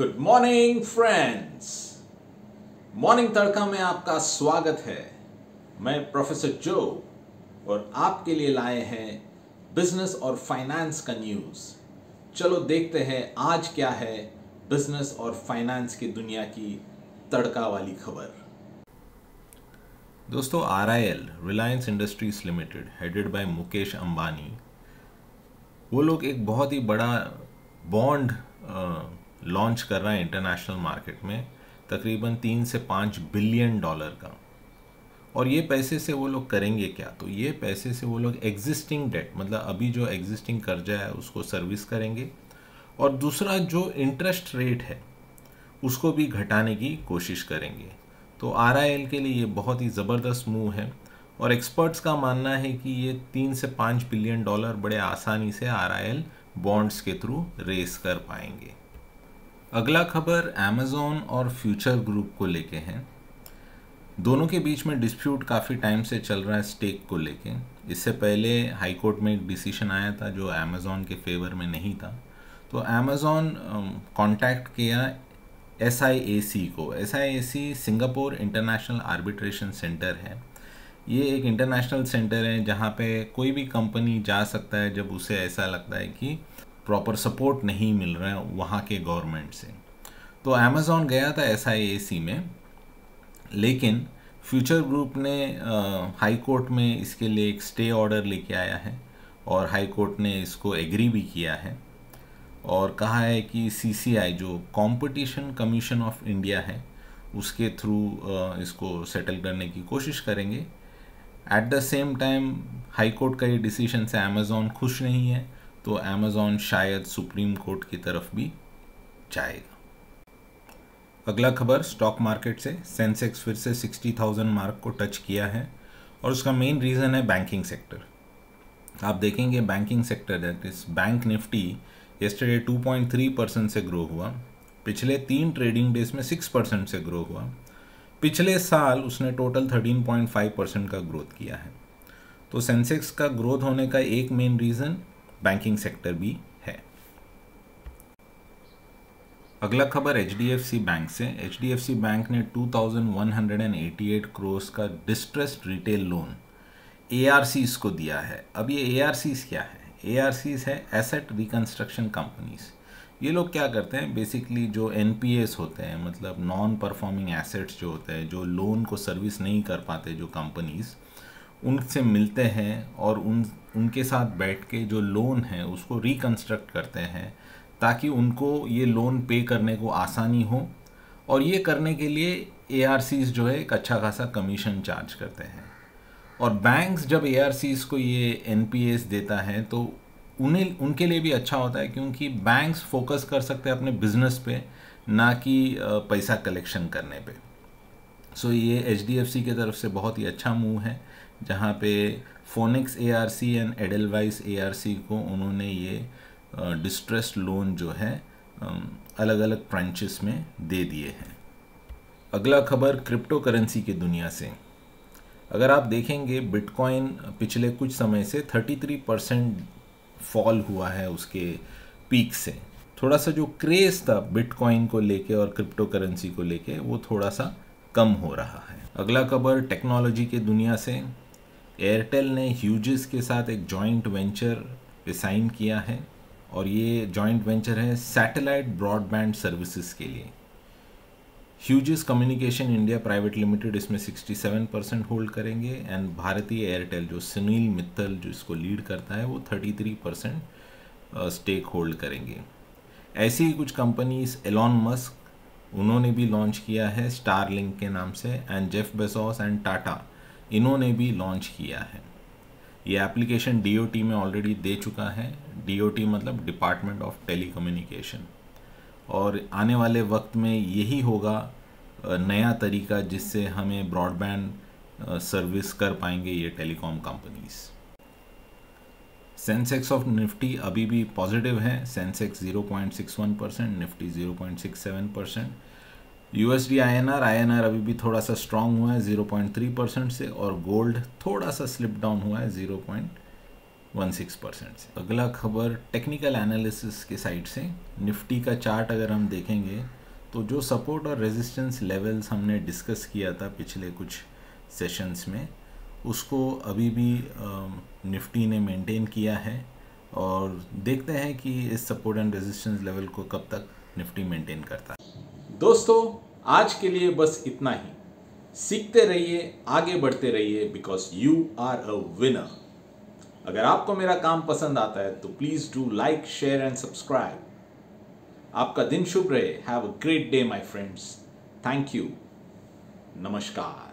good morning friends morning Tadka में आपका स्वागत है मैं प्रोफेसर जो और आपके लिए लाए हैं बिजनेस और फाइनेंस का न्यूज़ चलो देखते हैं आज क्या है बिजनेस और फाइनेंस की दुनिया की तड़का वाली खबर दोस्तों R I L Reliance Industries Limited headed by Mukesh Ambani वो लोग एक बहुत ही बड़ा बॉन्ड लॉन्च कर रहा है इंटरनेशनल मार्केट में तकरीबन तीन से पाँच बिलियन डॉलर का और ये पैसे से वो लोग करेंगे क्या तो ये पैसे से वो लोग एग्जिस्टिंग डेट मतलब अभी जो एग्जिस्टिंग कर्जा है उसको सर्विस करेंगे और दूसरा जो इंटरेस्ट रेट है उसको भी घटाने की कोशिश करेंगे तो आर के लिए ये बहुत ही ज़बरदस्त मूव है और एक्सपर्ट्स का मानना है कि ये तीन से पाँच बिलियन डॉलर बड़े आसानी से आर बॉन्ड्स के थ्रू रेस कर पाएंगे अगला खबर अमेज़ोन और फ्यूचर ग्रुप को लेके है दोनों के बीच में डिस्प्यूट काफ़ी टाइम से चल रहा है स्टेक को लेके इससे पहले हाई कोर्ट में एक डिसीशन आया था जो अमेज़ोन के फेवर में नहीं था तो अमेज़ोन कांटेक्ट किया एस आई ए सी को S I A C Singapore International Arbitration Centre है ये एक इंटरनेशनल सेंटर है जहाँ पे कोई भी कंपनी जा सकता है जब उसे ऐसा लगता है कि प्रॉपर सपोर्ट नहीं मिल रहा है वहाँ के गवर्नमेंट से तो अमेज़ोन गया था एस आई ए सी में लेकिन फ्यूचर ग्रुप ने हाई कोर्ट में इसके लिए एक स्टे ऑर्डर लेके आया है और हाई कोर्ट ने इसको एग्री भी किया है और कहा है कि सी सी आई जो कॉम्पिटिशन कमीशन ऑफ इंडिया है उसके थ्रू इसको सेटल करने की कोशिश करेंगे at the same time high court का ये डिसीजन से अमेज़ोन खुश नहीं है तो अमेज़ॉन शायद सुप्रीम कोर्ट की तरफ भी जाएगा अगला खबर स्टॉक मार्केट से सेंसेक्स फिर से 60,000 मार्क को टच किया है और उसका मेन रीज़न है बैंकिंग सेक्टर आप देखेंगे banking sector that is bank Nifty yesterday 2.3 percent से ग्रो हुआ पिछले तीन ट्रेडिंग डेज में 6 परसेंट से ग्रो हुआ पिछले साल उसने टोटल 13.5 परसेंट का ग्रोथ किया है तो सेंसेक्स का ग्रोथ होने का एक मेन रीज़न बैंकिंग सेक्टर भी है अगला खबर एच बैंक से एच बैंक ने 2188 क्रोस का डिस्ट्रेस्ड रिटेल लोन ए को दिया है अब ये ए क्या है ए है एसेट रिकन्स्ट्रक्शन कंपनीज़ ये लोग क्या करते हैं बेसिकली जो एन होते हैं मतलब नॉन परफॉर्मिंग एसेट्स जो होते हैं जो लोन को सर्विस नहीं कर पाते जो कंपनीज़ उनसे मिलते हैं और उन उनके साथ बैठ के जो लोन है उसको रिकन्स्ट्रक्ट करते हैं ताकि उनको ये लोन पे करने को आसानी हो और ये करने के लिए ए जो है एक अच्छा खासा कमीशन चार्ज करते हैं और बैंक्स जब ए को ये एन देता है तो उन्हें उनके लिए भी अच्छा होता है क्योंकि बैंक्स फोकस कर सकते हैं अपने बिजनेस पे ना कि पैसा कलेक्शन करने पे सो so ये एच की तरफ से बहुत ही अच्छा मूव है जहाँ पे Phoenix ARC and Edelweiss ARC को उन्होंने ये डिस्ट्रेस लोन जो है अलग अलग ब्रांचेस में दे दिए हैं अगला खबर क्रिप्टो करेंसी की दुनिया से अगर आप देखेंगे बिटकॉइन पिछले कुछ समय से 33 परसेंट फॉल हुआ है उसके पीक से थोड़ा सा जो क्रेज़ था बिटकॉइन को लेके और क्रिप्टो करेंसी को लेके वो थोड़ा सा कम हो रहा है अगला खबर टेक्नोलॉजी के दुनिया से एयरटेल ने ह्यूजिस के साथ एक जॉइंट वेंचर साइन किया है और ये जॉइंट वेंचर है सैटेलाइट ब्रॉडबैंड सर्विसेज के लिए Hughes Communication India Private Limited इसमें 67 परसेंट होल्ड करेंगे एंड भारतीय एयरटेल जो सुनील मित्तल जो इसको लीड करता है वो 33 परसेंट स्टेक होल्ड करेंगे ऐसी ही कुछ कंपनीज एलॉन मस्क उन्होंने भी लॉन्च किया है स्टार लिंक के नाम से and Jeff Bezos and Tata इन्होंने भी लॉन्च किया है ये एप्लीकेशन डीओटी में ऑलरेडी दे चुका है डीओटी मतलब डिपार्टमेंट ऑफ टेली और आने वाले वक्त में यही होगा नया तरीका जिससे हमें ब्रॉडबैंड सर्विस कर पाएंगे ये telecom companies Sensex of Nifty अभी भी पॉजिटिव है Sensex 0.61 percent Nifty 0.67 percent U S D I N R I N R अभी भी थोड़ा सा स्ट्रांग हुआ है ज़ीरो पॉइंट थ्री परसेंट से और गोल्ड थोड़ा सा स्लिप डाउन हुआ है zero point one six percent से अगला खबर टेक्निकल एनालिसिस के साइड से निफ्टी का चार्ट अगर हम देखेंगे तो जो सपोर्ट और रेजिस्टेंस लेवल्स हमने डिस्कस किया था पिछले कुछ सेशंस में उसको अभी भी निफ्टी ने मेंटेन किया है और देखते हैं कि इस सपोर्ट एंड रेजिस्टेंस लेवल को कब तक निफ्टी मेंटेन करता है दोस्तों आज के लिए बस इतना ही सीखते रहिए आगे बढ़ते रहिए because you are a winner अगर आपको मेरा काम पसंद आता है तो please do like share and subscribe आपका दिन शुभ रहे have a great day my friends thank you नमस्कार